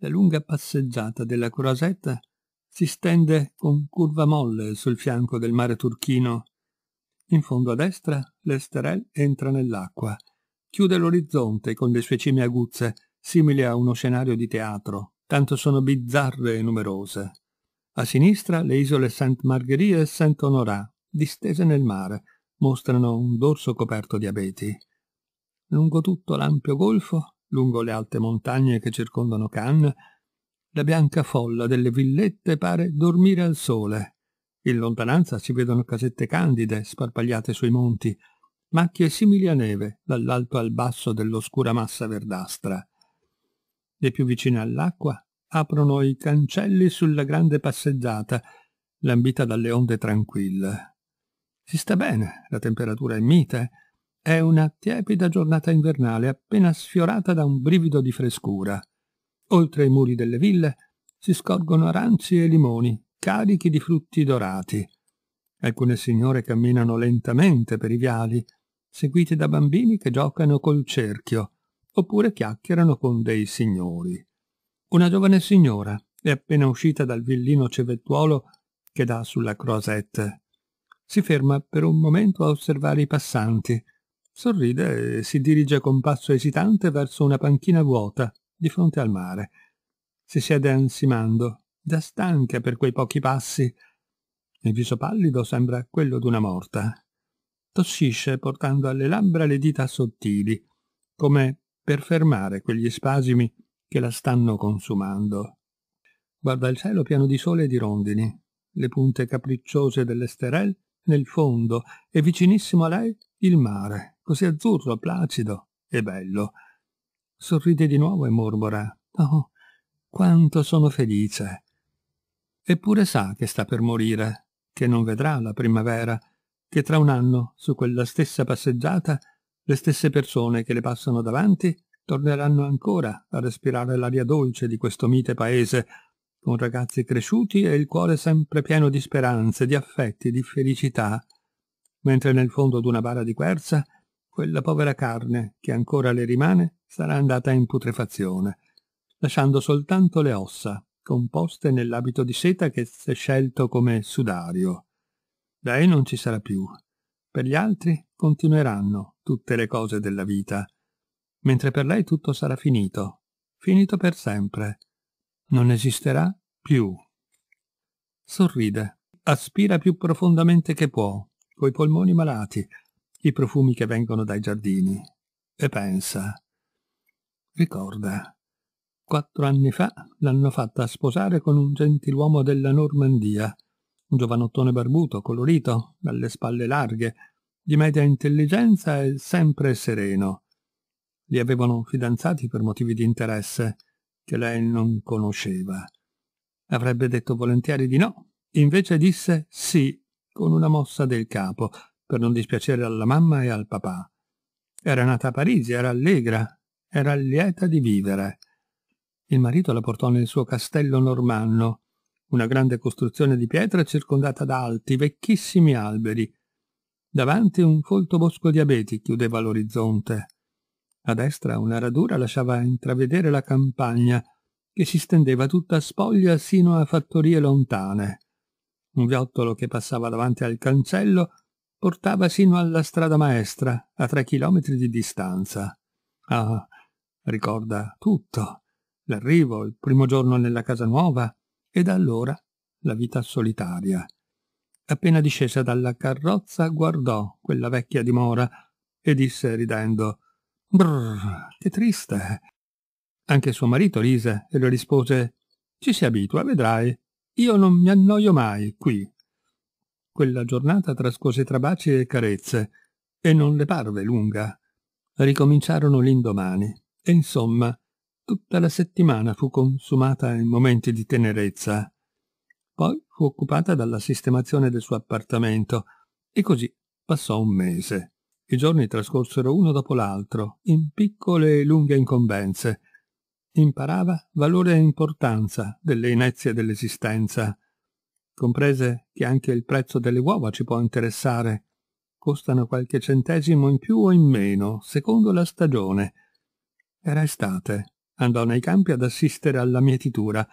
La lunga passeggiata della Curasetta si stende con curva molle sul fianco del mare turchino. In fondo a destra l'Esterel entra nell'acqua, chiude l'orizzonte con le sue cime aguzze, simili a uno scenario di teatro, tanto sono bizzarre e numerose. A sinistra le isole Sainte Marguerite e Saint Honorat, distese nel mare, mostrano un dorso coperto di abeti. Lungo tutto l'ampio golfo lungo le alte montagne che circondano Cannes, la bianca folla delle villette pare dormire al sole. In lontananza si vedono casette candide sparpagliate sui monti, macchie simili a neve dall'alto al basso dell'oscura massa verdastra. Le più vicine all'acqua aprono i cancelli sulla grande passeggiata, lambita dalle onde tranquille. Si sta bene, la temperatura è mite, è una tiepida giornata invernale appena sfiorata da un brivido di frescura. Oltre i muri delle ville si scorgono aranci e limoni, carichi di frutti dorati. Alcune signore camminano lentamente per i viali, seguite da bambini che giocano col cerchio, oppure chiacchierano con dei signori. Una giovane signora è appena uscita dal villino cevettuolo che dà sulla Croisette. Si ferma per un momento a osservare i passanti, Sorride e si dirige con passo esitante verso una panchina vuota, di fronte al mare. Si siede ansimando, già stanca per quei pochi passi. Il viso pallido sembra quello d'una morta. Tossisce portando alle labbra le dita sottili, come per fermare quegli spasimi che la stanno consumando. Guarda il cielo pieno di sole e di rondini, le punte capricciose delle sterelle nel fondo e vicinissimo a lei il mare, così azzurro, placido e bello. Sorride di nuovo e mormora, oh, quanto sono felice. Eppure sa che sta per morire, che non vedrà la primavera, che tra un anno, su quella stessa passeggiata, le stesse persone che le passano davanti torneranno ancora a respirare l'aria dolce di questo mite paese, con ragazzi cresciuti e il cuore sempre pieno di speranze, di affetti, di felicità, mentre nel fondo d'una bara di querza quella povera carne che ancora le rimane sarà andata in putrefazione, lasciando soltanto le ossa, composte nell'abito di seta che si è scelto come sudario. Lei non ci sarà più. Per gli altri continueranno tutte le cose della vita, mentre per lei tutto sarà finito, finito per sempre. Non esisterà più. Sorride, aspira più profondamente che può, coi polmoni malati, i profumi che vengono dai giardini e pensa. Ricorda, quattro anni fa l'hanno fatta sposare con un gentiluomo della Normandia, un giovanottone barbuto, colorito, dalle spalle larghe, di media intelligenza e sempre sereno. Li avevano fidanzati per motivi di interesse che lei non conosceva. Avrebbe detto volentieri di no, invece disse sì con una mossa del capo, per non dispiacere alla mamma e al papà. Era nata a Parigi, era allegra, era lieta di vivere. Il marito la portò nel suo castello normanno, una grande costruzione di pietra circondata da alti, vecchissimi alberi. Davanti un folto bosco di abeti chiudeva l'orizzonte. A destra una radura lasciava intravedere la campagna, che si stendeva tutta spoglia sino a fattorie lontane. Un viottolo che passava davanti al cancello portava sino alla strada maestra, a tre chilometri di distanza. Ah, ricorda tutto. L'arrivo, il primo giorno nella casa nuova e da allora la vita solitaria. Appena discesa dalla carrozza guardò quella vecchia dimora e disse ridendo Brrr, che triste. Anche suo marito rise e le rispose Ci si abitua, vedrai. Io non mi annoio mai qui. Quella giornata trascorse tra baci e carezze, e non le parve lunga. Ricominciarono l'indomani, e insomma, tutta la settimana fu consumata in momenti di tenerezza. Poi fu occupata dalla sistemazione del suo appartamento, e così passò un mese. I giorni trascorsero uno dopo l'altro, in piccole e lunghe incombenze. Imparava valore e importanza delle inezie dell'esistenza comprese che anche il prezzo delle uova ci può interessare. Costano qualche centesimo in più o in meno, secondo la stagione. Era estate. Andò nei campi ad assistere alla mietitura.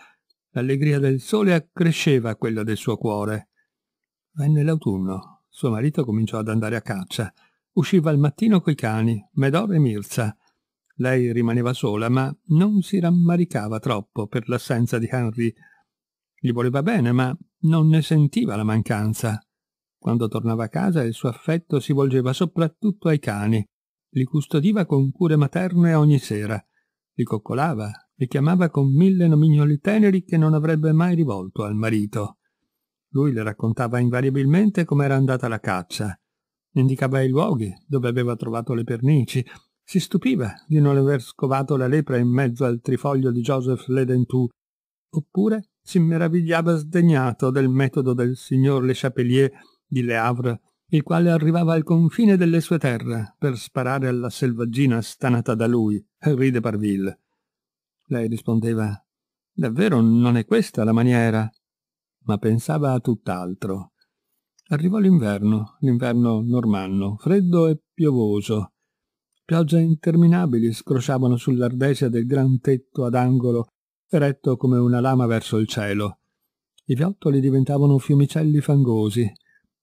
L'allegria del sole accresceva quella del suo cuore. Venne l'autunno. Suo marito cominciò ad andare a caccia. Usciva al mattino coi cani, Medor e Mirza. Lei rimaneva sola, ma non si rammaricava troppo per l'assenza di Henry. Gli voleva bene, ma non ne sentiva la mancanza. Quando tornava a casa il suo affetto si volgeva soprattutto ai cani. Li custodiva con cure materne ogni sera. Li coccolava, li chiamava con mille nomignoli teneri che non avrebbe mai rivolto al marito. Lui le raccontava invariabilmente com'era andata la caccia. Indicava i luoghi dove aveva trovato le pernici. Si stupiva di non aver scovato la lepre in mezzo al trifoglio di Joseph Ledentu. Oppure si meravigliava sdegnato del metodo del signor Le Chapelier di Le Havre, il quale arrivava al confine delle sue terre per sparare alla selvaggina stanata da lui, Henri de Parville. Lei rispondeva Davvero non è questa la maniera? Ma pensava a tutt'altro. Arrivò l'inverno, l'inverno normanno, freddo e piovoso. Piogge interminabili scrosciavano sull'ardesia del gran tetto ad angolo retto come una lama verso il cielo. I viottoli diventavano fiumicelli fangosi,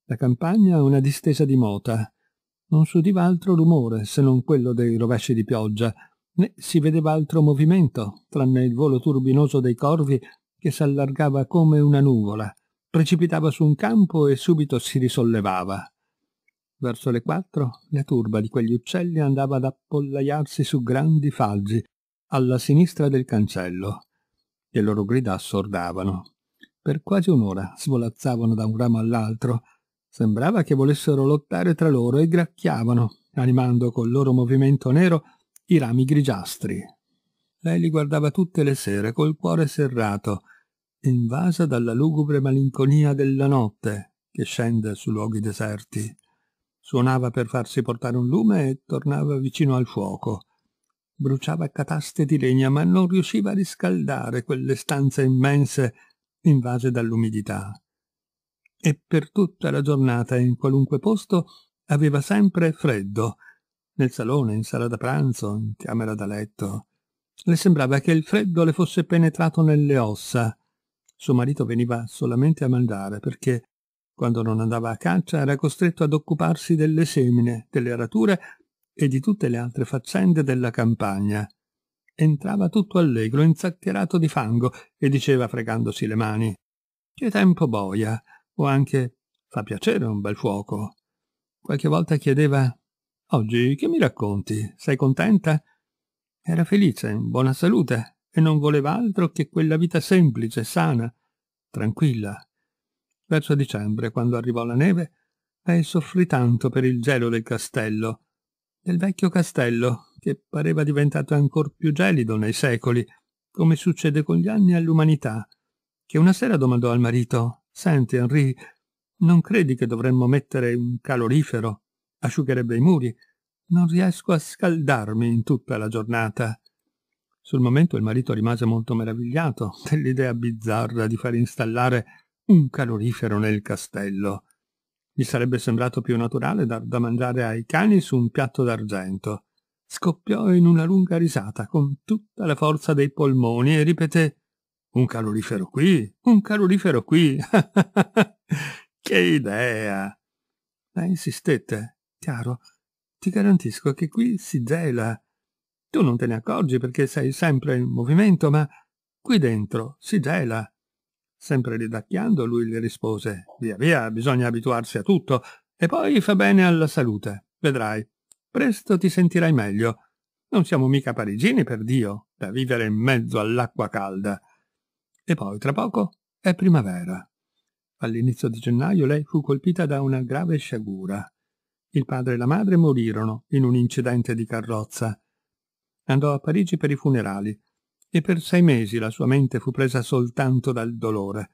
la campagna una distesa di mota. Non si udiva altro rumore se non quello dei rovesci di pioggia, né si vedeva altro movimento, tranne il volo turbinoso dei corvi che s'allargava come una nuvola, precipitava su un campo e subito si risollevava. Verso le quattro la turba di quegli uccelli andava ad appollaiarsi su grandi falgi, alla sinistra del cancello. Le loro grida assordavano. Per quasi un'ora svolazzavano da un ramo all'altro. Sembrava che volessero lottare tra loro e gracchiavano, animando col loro movimento nero i rami grigiastri. Lei li guardava tutte le sere col cuore serrato, invasa dalla lugubre malinconia della notte che scende su luoghi deserti. Suonava per farsi portare un lume e tornava vicino al fuoco bruciava cataste di legna, ma non riusciva a riscaldare quelle stanze immense invase dall'umidità. E per tutta la giornata, in qualunque posto, aveva sempre freddo, nel salone, in sala da pranzo, in camera da letto. Le sembrava che il freddo le fosse penetrato nelle ossa. Suo marito veniva solamente a mangiare perché, quando non andava a caccia, era costretto ad occuparsi delle semine, delle arature e di tutte le altre faccende della campagna. Entrava tutto allegro, inzacchierato di fango, e diceva fregandosi le mani «Che tempo boia!» o anche «Fa piacere un bel fuoco!» Qualche volta chiedeva «Oggi che mi racconti? Sei contenta?» Era felice, in buona salute, e non voleva altro che quella vita semplice, sana, tranquilla. Verso dicembre, quando arrivò la neve, lei soffrì tanto per il gelo del castello del vecchio castello, che pareva diventato ancor più gelido nei secoli, come succede con gli anni all'umanità, che una sera domandò al marito, «Senti, Henri, non credi che dovremmo mettere un calorifero? Asciugherebbe i muri. Non riesco a scaldarmi in tutta la giornata». Sul momento il marito rimase molto meravigliato dell'idea bizzarra di far installare un calorifero nel castello. Gli sarebbe sembrato più naturale dar da mangiare ai cani su un piatto d'argento. Scoppiò in una lunga risata con tutta la forza dei polmoni e ripeté un calorifero qui, un calorifero qui. che idea! Ma insistette, «Chiaro, ti garantisco che qui si gela. Tu non te ne accorgi perché sei sempre in movimento, ma qui dentro si gela. Sempre ridacchiando, lui le rispose, via via, bisogna abituarsi a tutto, e poi fa bene alla salute, vedrai. Presto ti sentirai meglio. Non siamo mica parigini, per Dio, da vivere in mezzo all'acqua calda. E poi, tra poco, è primavera. All'inizio di gennaio lei fu colpita da una grave sciagura. Il padre e la madre morirono in un incidente di carrozza. Andò a Parigi per i funerali e per sei mesi la sua mente fu presa soltanto dal dolore.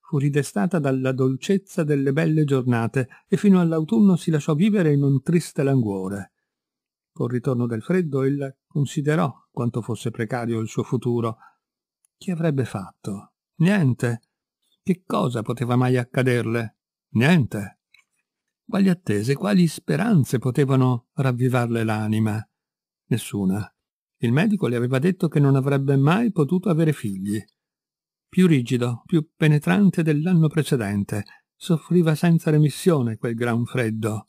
Fu ridestata dalla dolcezza delle belle giornate e fino all'autunno si lasciò vivere in un triste languore. Col ritorno del freddo ella considerò quanto fosse precario il suo futuro. Che avrebbe fatto? Niente. Che cosa poteva mai accaderle? Niente. Quali attese, quali speranze potevano ravvivarle l'anima? Nessuna. Il medico le aveva detto che non avrebbe mai potuto avere figli. Più rigido, più penetrante dell'anno precedente, soffriva senza remissione quel gran freddo.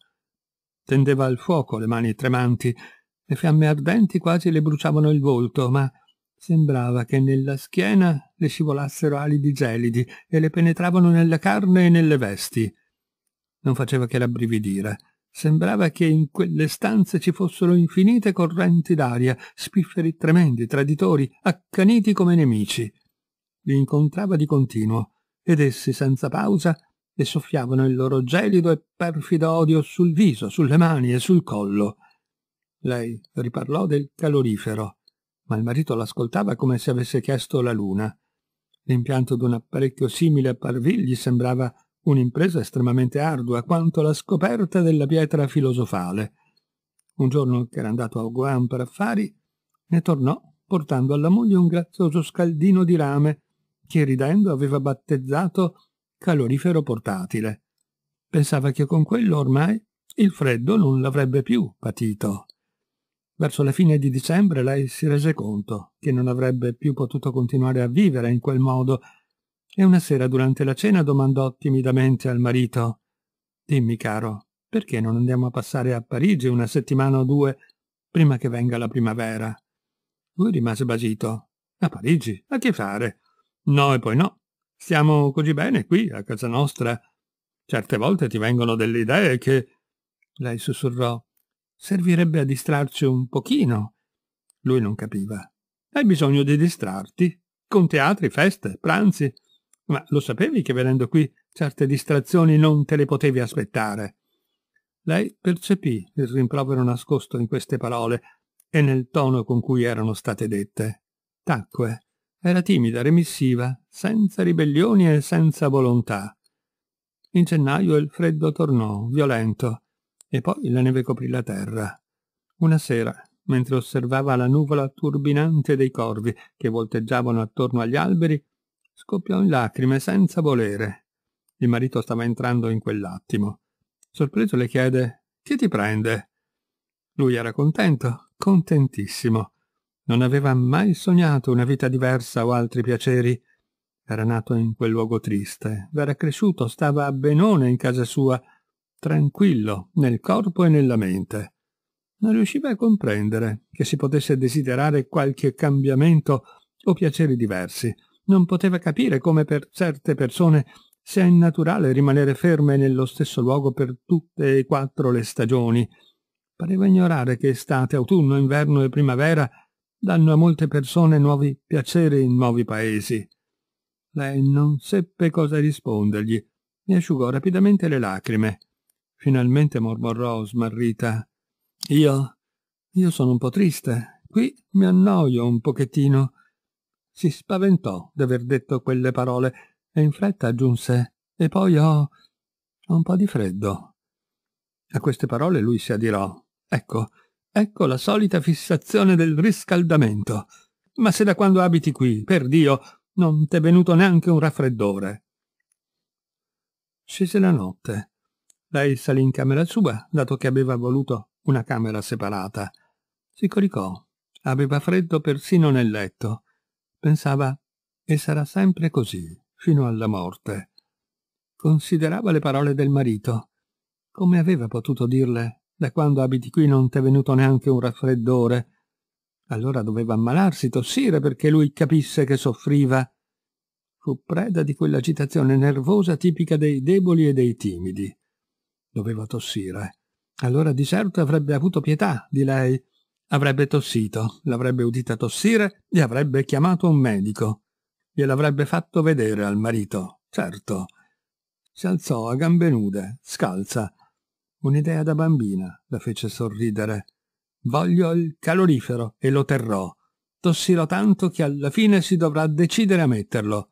Tendeva al fuoco le mani tremanti, le fiamme ardenti quasi le bruciavano il volto, ma sembrava che nella schiena le scivolassero alidi gelidi e le penetravano nella carne e nelle vesti. Non faceva che rabbrividire Sembrava che in quelle stanze ci fossero infinite correnti d'aria, spifferi tremendi, traditori, accaniti come nemici. Li incontrava di continuo, ed essi senza pausa le soffiavano il loro gelido e perfido odio sul viso, sulle mani e sul collo. Lei riparlò del calorifero, ma il marito l'ascoltava come se avesse chiesto la luna. L'impianto d'un apparecchio simile a parvigli sembrava un'impresa estremamente ardua quanto la scoperta della pietra filosofale. Un giorno che era andato a Guam per affari, ne tornò portando alla moglie un grazioso scaldino di rame che ridendo aveva battezzato calorifero portatile. Pensava che con quello ormai il freddo non l'avrebbe più patito. Verso la fine di dicembre lei si rese conto che non avrebbe più potuto continuare a vivere in quel modo e una sera durante la cena domandò timidamente al marito Dimmi caro, perché non andiamo a passare a Parigi una settimana o due prima che venga la primavera? Lui rimase basito. A Parigi? A che fare? No e poi no. Stiamo così bene qui, a casa nostra. Certe volte ti vengono delle idee che... Lei sussurrò. Servirebbe a distrarci un pochino. Lui non capiva. Hai bisogno di distrarti. Con teatri, feste, pranzi. Ma lo sapevi che venendo qui certe distrazioni non te le potevi aspettare? Lei percepì il rimprovero nascosto in queste parole e nel tono con cui erano state dette. Tacque. Era timida, remissiva, senza ribellioni e senza volontà. In gennaio il freddo tornò, violento, e poi la neve coprì la terra. Una sera, mentre osservava la nuvola turbinante dei corvi che volteggiavano attorno agli alberi, scoppiò in lacrime senza volere. Il marito stava entrando in quell'attimo. Sorpreso le chiede «Chi ti prende?» Lui era contento, contentissimo. Non aveva mai sognato una vita diversa o altri piaceri. Era nato in quel luogo triste, era cresciuto, stava a benone in casa sua, tranquillo nel corpo e nella mente. Non riusciva a comprendere che si potesse desiderare qualche cambiamento o piaceri diversi non poteva capire come per certe persone sia innaturale rimanere ferme nello stesso luogo per tutte e quattro le stagioni. Pareva ignorare che estate, autunno, inverno e primavera danno a molte persone nuovi piaceri in nuovi paesi. Lei non seppe cosa rispondergli e asciugò rapidamente le lacrime. Finalmente mormorò smarrita. Io? Io sono un po' triste. Qui mi annoio un pochettino. Si spaventò d'aver detto quelle parole e in fretta aggiunse «E poi ho... ho un po' di freddo». A queste parole lui si adirò. Ecco, ecco la solita fissazione del riscaldamento. Ma se da quando abiti qui, per Dio, non t'è venuto neanche un raffreddore. Scese la notte. Lei salì in camera sua, dato che aveva voluto una camera separata. Si coricò. Aveva freddo persino nel letto. Pensava e sarà sempre così, fino alla morte. Considerava le parole del marito. Come aveva potuto dirle, da quando abiti qui non t'è venuto neanche un raffreddore? Allora doveva ammalarsi, tossire, perché lui capisse che soffriva. Fu preda di quell'agitazione nervosa tipica dei deboli e dei timidi. Doveva tossire. Allora di certo avrebbe avuto pietà di lei, Avrebbe tossito, l'avrebbe udita tossire e avrebbe chiamato un medico. Gliel'avrebbe fatto vedere al marito, certo. Si alzò a gambe nude, scalza. Un'idea da bambina la fece sorridere. Voglio il calorifero e lo terrò. Tossirò tanto che alla fine si dovrà decidere a metterlo.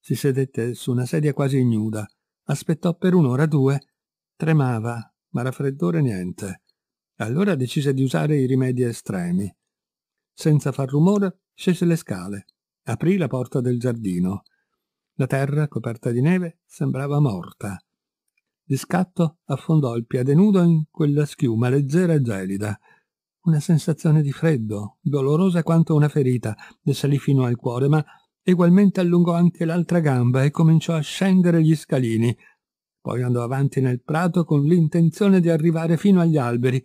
Si sedette su una sedia quasi ignuda. Aspettò per un'ora o due. Tremava, ma raffreddore niente. Allora decise di usare i rimedi estremi. Senza far rumore, scese le scale, aprì la porta del giardino. La terra, coperta di neve, sembrava morta. Di scatto affondò il piede nudo in quella schiuma leggera e gelida. Una sensazione di freddo, dolorosa quanto una ferita, le salì fino al cuore, ma egualmente allungò anche l'altra gamba e cominciò a scendere gli scalini. Poi andò avanti nel prato con l'intenzione di arrivare fino agli alberi,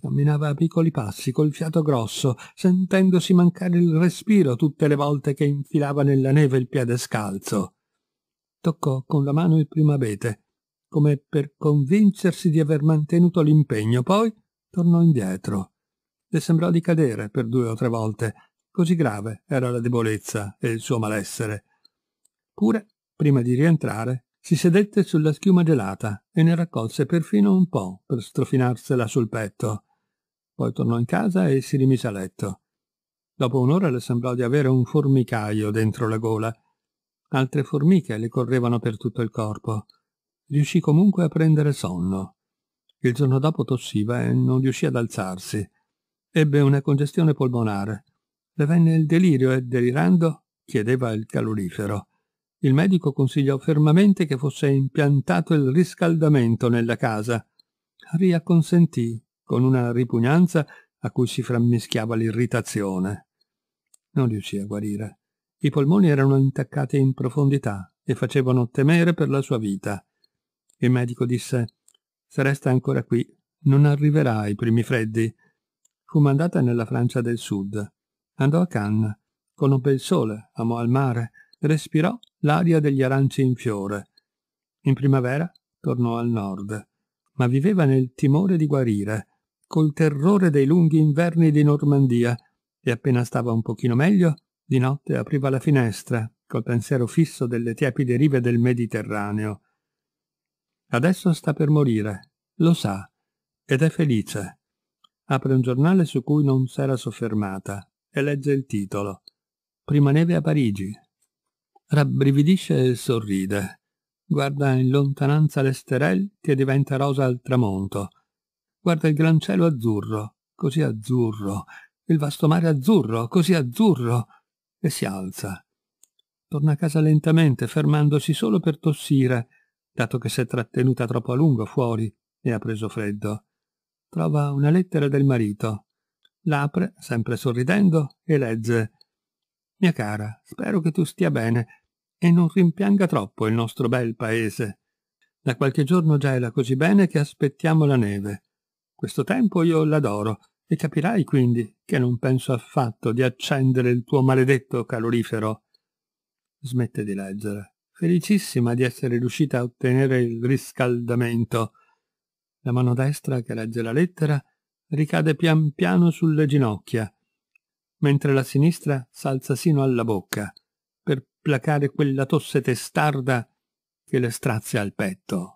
Camminava a piccoli passi, col fiato grosso, sentendosi mancare il respiro tutte le volte che infilava nella neve il piede scalzo. Toccò con la mano il primo abete, come per convincersi di aver mantenuto l'impegno, poi tornò indietro. Le sembrò di cadere per due o tre volte, così grave era la debolezza e il suo malessere. Pure, prima di rientrare, si sedette sulla schiuma gelata e ne raccolse perfino un po' per strofinarsela sul petto. Poi tornò in casa e si rimise a letto. Dopo un'ora le sembrò di avere un formicaio dentro la gola. Altre formiche le correvano per tutto il corpo. Riuscì comunque a prendere sonno. Il giorno dopo tossiva e non riuscì ad alzarsi. Ebbe una congestione polmonare. Le venne il delirio e, delirando, chiedeva il calorifero. Il medico consigliò fermamente che fosse impiantato il riscaldamento nella casa. Ria consentì con una ripugnanza a cui si frammischiava l'irritazione. Non riuscì a guarire. I polmoni erano intaccati in profondità e facevano temere per la sua vita. Il medico disse «Se resta ancora qui, non arriverà ai primi freddi». Fu mandata nella Francia del Sud. Andò a Cannes, conobbe il sole, amò al mare, respirò l'aria degli aranci in fiore. In primavera tornò al nord, ma viveva nel timore di guarire, col terrore dei lunghi inverni di Normandia e appena stava un pochino meglio, di notte apriva la finestra, col pensiero fisso delle tiepide rive del Mediterraneo. Adesso sta per morire, lo sa, ed è felice. Apre un giornale su cui non s'era soffermata e legge il titolo. Prima neve a Parigi. Rabbrividisce e sorride. Guarda in lontananza l'Esterel che diventa rosa al tramonto Guarda il gran cielo azzurro, così azzurro, il vasto mare azzurro, così azzurro, e si alza. Torna a casa lentamente, fermandosi solo per tossire, dato che s'è trattenuta troppo a lungo fuori e ha preso freddo. Trova una lettera del marito. L'apre, sempre sorridendo, e legge «Mia cara, spero che tu stia bene e non rimpianga troppo il nostro bel paese. Da qualche giorno gela così bene che aspettiamo la neve. Questo tempo io l'adoro e capirai quindi che non penso affatto di accendere il tuo maledetto calorifero. Smette di leggere, felicissima di essere riuscita a ottenere il riscaldamento. La mano destra che legge la lettera ricade pian piano sulle ginocchia, mentre la sinistra s'alza sino alla bocca per placare quella tosse testarda che le strazia al petto.